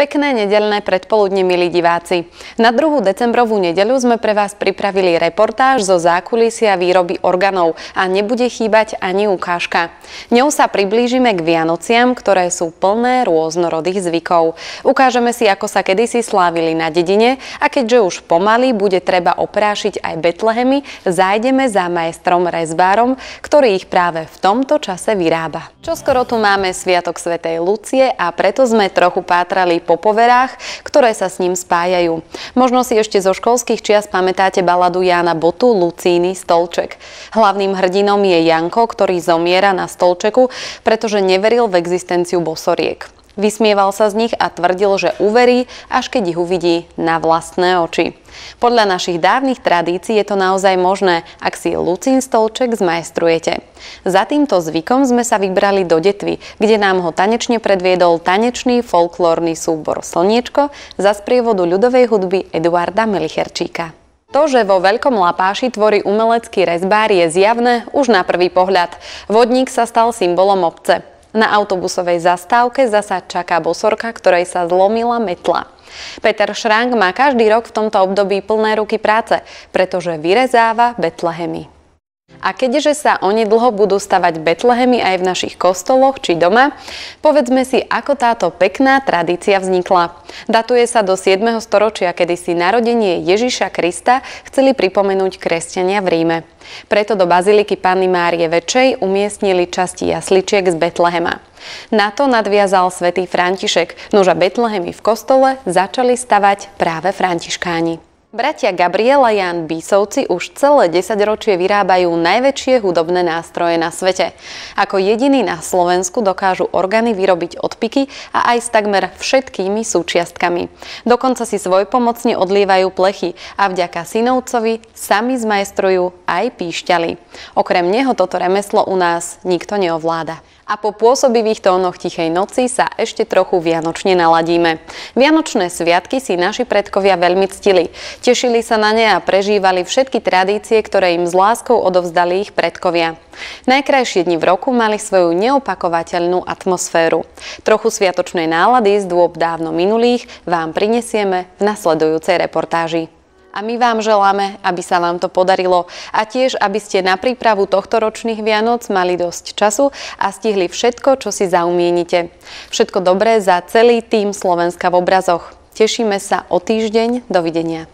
Pekné nedelné predpoludne, milí diváci. Na 2. decembrovú nedeľu sme pre vás pripravili reportáž zo zákulisia výroby organov a nebude chýbať ani ukážka. Ňou sa priblížime k Vianociam, ktoré sú plné rôznorodých zvykov. Ukážeme si, ako sa kedysi slávili na dedine a keďže už pomaly bude treba oprášiť aj Betlehemy, zájdeme za majstrom rezbárom, ktorý ich práve v tomto čase vyrába. Čoskoro tu máme Sviatok Svetej Lucie a preto sme trochu pátrali po poverách, ktoré sa s ním spájajú. Možno si ešte zo školských čias pamätáte baladu Jána Botu Lucíny Stolček. Hlavným hrdinom je Janko, ktorý zomiera na Stolčeku, pretože neveril v existenciu bosoriek. Vysmieval sa z nich a tvrdil, že uverí, až keď ich uvidí na vlastné oči. Podľa našich dávnych tradícií je to naozaj možné, ak si Lucín Stolček zmajstrujete. Za týmto zvykom sme sa vybrali do Detvy, kde nám ho tanečne predviedol tanečný folklórny súbor Slniečko za sprievodu ľudovej hudby Eduarda Melicherčíka. To, že vo Veľkom Lapáši tvorí umelecký rezbár je zjavné už na prvý pohľad. Vodník sa stal symbolom obce. Na autobusovej zastávke zasa čaká bosorka, ktorej sa zlomila metla. Peter Šrank má každý rok v tomto období plné ruky práce, pretože vyrezáva Betlehemy. A keďže sa oni dlho budú stavať Betlehemy aj v našich kostoloch či doma, povedzme si, ako táto pekná tradícia vznikla. Datuje sa do 7. storočia, kedy si narodenie Ježiša Krista chceli pripomenúť kresťania v Ríme. Preto do baziliky Panny Márie Večej umiestnili časti jasličiek z Betlehema. Na to nadviazal svätý František, noža Betlehemy v kostole začali stavať práve františkáni. Bratia Gabriela Jan Bísovci už celé 10 ročie vyrábajú najväčšie hudobné nástroje na svete. Ako jediní na Slovensku dokážu orgány vyrobiť odpiky a aj s takmer všetkými súčiastkami. Dokonca si svojpomocne odlievajú plechy a vďaka synovcovi sami zmajstrujú aj píšťaly. Okrem neho toto remeslo u nás nikto neovláda. A po pôsobivých tónoch Tichej noci sa ešte trochu vianočne naladíme. Vianočné sviatky si naši predkovia veľmi ctili. Tešili sa na ne a prežívali všetky tradície, ktoré im s láskou odovzdali ich predkovia. Najkrajšie dni v roku mali svoju neopakovateľnú atmosféru. Trochu sviatočnej nálady z dôb dávno minulých vám prinesieme v nasledujúcej reportáži. A my vám želáme, aby sa vám to podarilo a tiež, aby ste na prípravu tohto ročných Vianoc mali dosť času a stihli všetko, čo si zaumienite. Všetko dobré za celý tým Slovenska v obrazoch. Tešíme sa o týždeň. Dovidenia.